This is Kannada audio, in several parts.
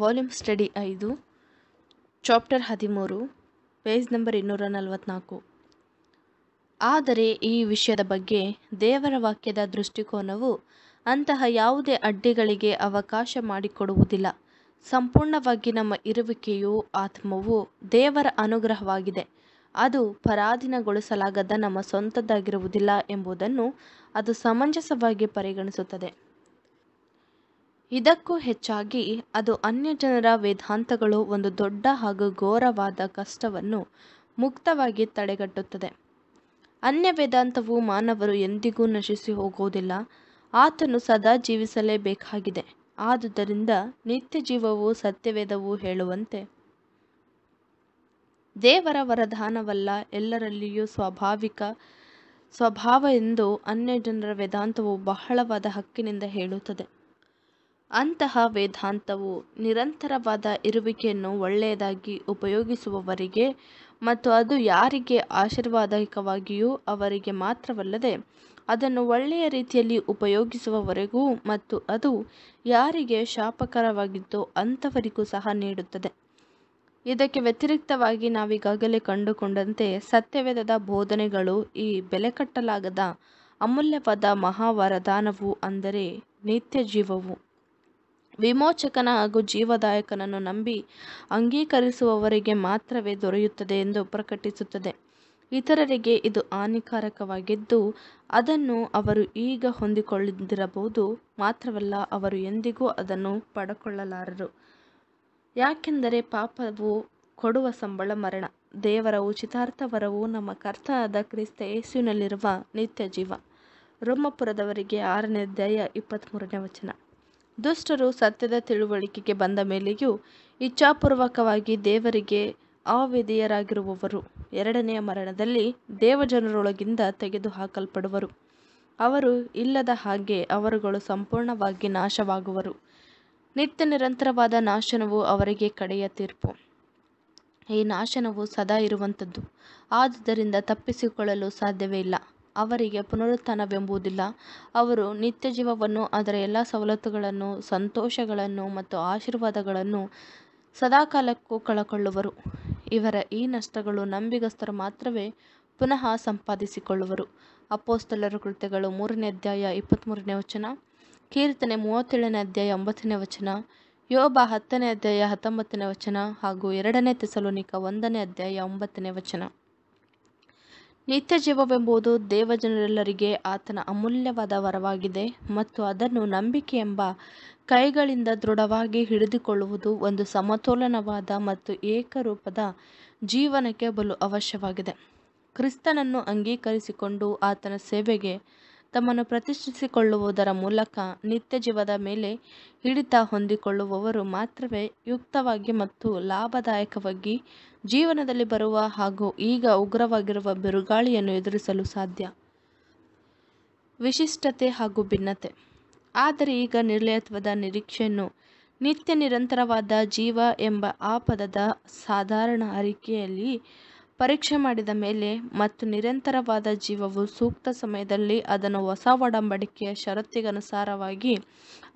ವಾಲ್ಯೂಮ್ ಸ್ಟಡಿ ಐದು ಚಾಪ್ಟರ್ ಹದಿಮೂರು ಪೇಜ್ ನಂಬರ್ ಇನ್ನೂರ ನಲವತ್ನಾಲ್ಕು ಆದರೆ ಈ ವಿಷಯದ ಬಗ್ಗೆ ದೇವರ ವಾಕ್ಯದ ದೃಷ್ಟಿಕೋನವು ಅಂತಹ ಯಾವುದೇ ಅಡ್ಡಿಗಳಿಗೆ ಅವಕಾಶ ಮಾಡಿಕೊಡುವುದಿಲ್ಲ ಸಂಪೂರ್ಣವಾಗಿ ನಮ್ಮ ಇರುವಿಕೆಯು ಆತ್ಮವು ದೇವರ ಅನುಗ್ರಹವಾಗಿದೆ ಅದು ಪರಾಧೀನಗೊಳಿಸಲಾಗದ ನಮ್ಮ ಸ್ವಂತದ್ದಾಗಿರುವುದಿಲ್ಲ ಎಂಬುದನ್ನು ಅದು ಸಮಂಜಸವಾಗಿ ಪರಿಗಣಿಸುತ್ತದೆ ಇದಕ್ಕೂ ಹೆಚ್ಚಾಗಿ ಅದು ಅನ್ಯಜನರ ವೇದಾಂತಗಳು ಒಂದು ದೊಡ್ಡ ಹಾಗೂ ಘೋರವಾದ ಕಷ್ಟವನ್ನು ಮುಕ್ತವಾಗಿ ತಡೆಗಟ್ಟುತ್ತದೆ ಅನ್ಯ ವೇದಾಂತವು ಮಾನವರು ಎಂದಿಗೂ ನಶಿಸಿ ಹೋಗುವುದಿಲ್ಲ ಆತನು ಸದಾ ಜೀವಿಸಲೇಬೇಕಾಗಿದೆ ಆದುದರಿಂದ ನಿತ್ಯ ಜೀವವು ಸತ್ಯವೇದವು ಹೇಳುವಂತೆ ದೇವರ ವರದಾನವಲ್ಲ ಎಲ್ಲರಲ್ಲಿಯೂ ಸ್ವಾಭಾವಿಕ ಸ್ವಭಾವ ಎಂದು ಅನ್ಯ ಜನರ ವೇದಾಂತವು ಬಹಳವಾದ ಹಕ್ಕಿನಿಂದ ಹೇಳುತ್ತದೆ ಅಂತಹ ವೇದಾಂತವು ನಿರಂತರವಾದ ಇರುವಿಕೆಯನ್ನು ಒಳ್ಳೆಯದಾಗಿ ಉಪಯೋಗಿಸುವವರಿಗೆ ಮತ್ತು ಅದು ಯಾರಿಗೆ ಆಶೀರ್ವಾದಕವಾಗಿಯೂ ಅವರಿಗೆ ಮಾತ್ರವಲ್ಲದೆ ಅದನ್ನು ಒಳ್ಳೆಯ ರೀತಿಯಲ್ಲಿ ಉಪಯೋಗಿಸುವವರೆಗೂ ಮತ್ತು ಅದು ಯಾರಿಗೆ ಶಾಪಕರವಾಗಿದ್ದೋ ಅಂಥವರಿಗೂ ಸಹ ನೀಡುತ್ತದೆ ಇದಕ್ಕೆ ವ್ಯತಿರಿಕ್ತವಾಗಿ ನಾವೀಗಾಗಲೇ ಕಂಡುಕೊಂಡಂತೆ ಸತ್ಯವೇದದ ಬೋಧನೆಗಳು ಈ ಬೆಲೆ ಕಟ್ಟಲಾಗದ ಅಮೂಲ್ಯವಾದ ಮಹಾವರದಾನವು ಅಂದರೆ ನಿತ್ಯ ಜೀವವು ವಿಮೋಚಕನ ಹಾಗೂ ಜೀವದಾಯಕನನ್ನು ನಂಬಿ ಅಂಗೀಕರಿಸುವವರಿಗೆ ಮಾತ್ರವೇ ದೊರೆಯುತ್ತದೆ ಎಂದು ಪ್ರಕಟಿಸುತ್ತದೆ ಇತರರಿಗೆ ಇದು ಹಾನಿಕಾರಕವಾಗಿದ್ದು ಅದನ್ನು ಅವರು ಈಗ ಹೊಂದಿಕೊಳ್ಳದಿರಬಹುದು ಮಾತ್ರವಲ್ಲ ಅವರು ಎಂದಿಗೂ ಅದನ್ನು ಪಡಕೊಳ್ಳಲಾರರು ಯಾಕೆಂದರೆ ಪಾಪವು ಕೊಡುವ ಸಂಬಳ ಮರಣ ದೇವರ ಉಚಿತಾರ್ಥ ವರವು ನಮ್ಮ ಕರ್ತನಾದ ಕ್ರಿಸ್ತ ಯೇಸುವಿನಲ್ಲಿರುವ ನಿತ್ಯ ಜೀವ ರೋಮಪುರದವರಿಗೆ ಆರನೇ ಅಧ್ಯಾಯ ಇಪ್ಪತ್ತ್ಮೂರನೇ ವಚನ ದುಷ್ಟರು ಸತ್ಯದ ತಿಳುವಳಿಕೆಗೆ ಬಂದ ಮೇಲೆಯೂ ಇಚ್ಛಾಪೂರ್ವಕವಾಗಿ ದೇವರಿಗೆ ಅವಿಧೇಯರಾಗಿರುವವರು ಎರಡನೆಯ ಮರಣದಲ್ಲಿ ದೇವಜನರೊಳಗಿಂದ ತೆಗೆದುಹಾಕಲ್ಪಡುವರು ಅವರು ಇಲ್ಲದ ಹಾಗೆ ಅವರುಗಳು ಸಂಪೂರ್ಣವಾಗಿ ನಾಶವಾಗುವರು ನಿತ್ಯ ನಿರಂತರವಾದ ನಾಶನವು ಅವರಿಗೆ ಕಡೆಯ ತೀರ್ಪು ಈ ನಾಶನವು ಸದಾ ಇರುವಂಥದ್ದು ಆದುದರಿಂದ ತಪ್ಪಿಸಿಕೊಳ್ಳಲು ಸಾಧ್ಯವೇ ಇಲ್ಲ ಅವರಿಗೆ ಪುನರುತ್ಥಾನವೆಂಬುದಿಲ್ಲ ಅವರು ನಿತ್ಯ ಜೀವವನ್ನು ಅದರ ಎಲ್ಲ ಸವಲತ್ತುಗಳನ್ನು ಸಂತೋಷಗಳನ್ನು ಮತ್ತು ಆಶೀರ್ವಾದಗಳನ್ನು ಸದಾಕಾಲಕ್ಕೂ ಕಳಕೊಳ್ಳುವರು ಇವರ ಈ ನಷ್ಟಗಳು ನಂಬಿಗಸ್ತರು ಮಾತ್ರವೇ ಪುನಃ ಸಂಪಾದಿಸಿಕೊಳ್ಳುವರು ಅಪೋಸ್ತಲರ ಕೃತ್ಯಗಳು ಮೂರನೇ ಅಧ್ಯಾಯ ಇಪ್ಪತ್ತ್ಮೂರನೇ ವಚನ ಕೀರ್ತನೆ ಮೂವತ್ತೇಳನೇ ಅಧ್ಯಾಯ ಒಂಬತ್ತನೇ ವಚನ ಯೋಬ ಹತ್ತನೇ ಅಧ್ಯಾಯ ಹತ್ತೊಂಬತ್ತನೇ ವಚನ ಹಾಗೂ ಎರಡನೇ ತೆಸಲೋನಿಕ ಒಂದನೇ ಅಧ್ಯಾಯ ಒಂಬತ್ತನೇ ವಚನ ನಿತ್ಯ ಜೀವವೆಂಬುದು ದೇವಜನರೆಲ್ಲರಿಗೆ ಆತನ ಅಮೂಲ್ಯವಾದ ವರವಾಗಿದೆ ಮತ್ತು ಅದನ್ನು ನಂಬಿಕೆ ಎಂಬ ಕೈಗಳಿಂದ ದೃಢವಾಗಿ ಹಿಡಿದುಕೊಳ್ಳುವುದು ಒಂದು ಸಮತೋಲನವಾದ ಮತ್ತು ಏಕರೂಪದ ಜೀವನಕ್ಕೆ ಬಲು ಅವಶ್ಯವಾಗಿದೆ ಕ್ರಿಸ್ತನನ್ನು ಅಂಗೀಕರಿಸಿಕೊಂಡು ಆತನ ಸೇವೆಗೆ ತಮ್ಮನ್ನು ಪ್ರತಿಷ್ಠಿಸಿಕೊಳ್ಳುವುದರ ಮೂಲಕ ನಿತ್ಯ ಜೀವದ ಮೇಲೆ ಹಿಡಿತ ಹೊಂದಿಕೊಳ್ಳುವವರು ಮಾತ್ರವೇ ಯುಕ್ತವಾಗಿ ಮತ್ತು ಲಾಭದಾಯಕವಾಗಿ ಜೀವನದಲ್ಲಿ ಬರುವ ಹಾಗೂ ಈಗ ಉಗ್ರವಾಗಿರುವ ಬಿರುಗಾಳಿಯನ್ನು ಎದುರಿಸಲು ಸಾಧ್ಯ ವಿಶಿಷ್ಟತೆ ಹಾಗೂ ಭಿನ್ನತೆ ಆದರೆ ಈಗ ನಿರ್ಲಯತ್ವದ ನಿರೀಕ್ಷೆಯನ್ನು ನಿತ್ಯ ನಿರಂತರವಾದ ಜೀವ ಎಂಬ ಆ ಪದದ ಸಾಧಾರಣ ಅರಿಕೆಯಲ್ಲಿ ಪರೀಕ್ಷೆ ಮಾಡಿದ ಮೇಲೆ ಮತ್ತು ನಿರಂತರವಾದ ಜೀವವು ಸೂಕ್ತ ಸಮಯದಲ್ಲಿ ಅದನ್ನು ಹೊಸ ಒಡಂಬಡಿಕೆಯ ಷರತ್ತಿಗನುಸಾರವಾಗಿ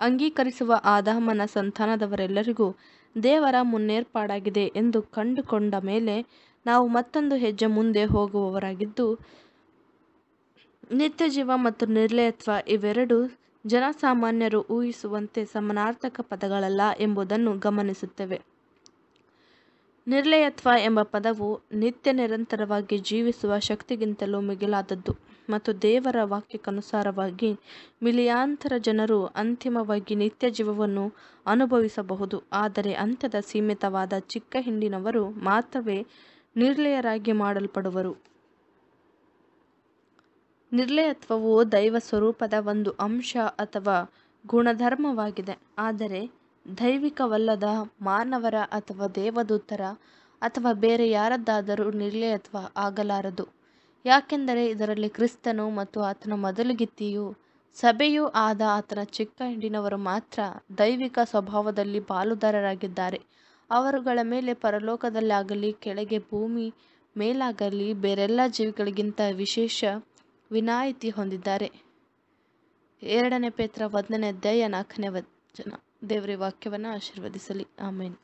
ಅಂಗೀಕರಿಸುವ ಆದಾಮನ ಸಂತಾನದವರೆಲ್ಲರಿಗೂ ದೇವರ ಮುನ್ನೇರ್ಪಾಡಾಗಿದೆ ಎಂದು ಕಂಡುಕೊಂಡ ಮೇಲೆ ನಾವು ಮತ್ತೊಂದು ಹೆಜ್ಜೆ ಮುಂದೆ ಹೋಗುವವರಾಗಿದ್ದು ನಿತ್ಯ ಜೀವ ಮತ್ತು ನಿರ್ಲಯತ್ವ ಇವೆರಡೂ ಜನಸಾಮಾನ್ಯರು ಊಹಿಸುವಂತೆ ಸಮನಾರ್ಥಕ ಪದಗಳಲ್ಲ ಎಂಬುದನ್ನು ಗಮನಿಸುತ್ತೇವೆ ನಿರ್ಲಯತ್ವ ಎಂಬ ಪದವು ನಿತ್ಯ ನಿರಂತರವಾಗಿ ಜೀವಿಸುವ ಶಕ್ತಿಗಿಂತಲೂ ಮಿಗಿಲಾದದ್ದು ಮತ್ತು ದೇವರ ವಾಕ್ಯಕ್ಕನುಸಾರವಾಗಿ ಮಿಲಿಯಾಂತರ ಜನರು ಅಂತಿಮವಾಗಿ ನಿತ್ಯ ಜೀವವನ್ನು ಅನುಭವಿಸಬಹುದು ಆದರೆ ಅಂತ್ಯದ ಸೀಮಿತವಾದ ಚಿಕ್ಕ ಹಿಂಡಿನವರು ಮಾತ್ರವೇ ನಿರ್ಲಯರಾಗಿ ಮಾಡಲ್ಪಡುವರು ನಿರ್ಲಯತ್ವವು ದೈವ ಸ್ವರೂಪದ ಒಂದು ಅಂಶ ಅಥವಾ ಗುಣಧರ್ಮವಾಗಿದೆ ಆದರೆ ದೈವಿಕವಲ್ಲದ ಮಾನವರ ಅಥವಾ ದೇವದೂತರ ಅಥವಾ ಬೇರೆ ಯಾರದ್ದಾದರೂ ನಿರ್ಲಯತ್ವ ಆಗಲಾರದು. ಯಾಕೆಂದರೆ ಇದರಲ್ಲಿ ಕ್ರಿಸ್ತನು ಮತ್ತು ಆತನ ಮೊದಲುಗಿತ್ತಿಯು ಸಭೆಯೂ ಆದ ಆತನ ಚಿಕ್ಕ ಹಿಂಡಿನವರು ಮಾತ್ರ ದೈವಿಕ ಸ್ವಭಾವದಲ್ಲಿ ಪಾಲುದಾರರಾಗಿದ್ದಾರೆ. ಅವರುಗಳ ಮೇಲೆ ಪರಲೋಕದಲ್ಲಾಗಲಿ ಕೆಳಗೆ ಭೂಮಿ ಮೇಲಾಗಲಿ ಬೇರೆಲ್ಲ ಜೀವಿಗಳಿಗಿಂತ ವಿಶೇಷ ವಿನಾಯಿತಿ ಹೊಂದಿದ್ದಾರೆ. ಎರಡನೇ ಪೇತ್ರ ಒಂದನೇ ಅಧ್ಯಾಯ ನಾಲ್ಕನೇ ವಚನ ದೇವರ ವಾಕ್ಯವನ್ನು ಆಶೀರ್ವದಿಸಲಿ ಆಮೇನ್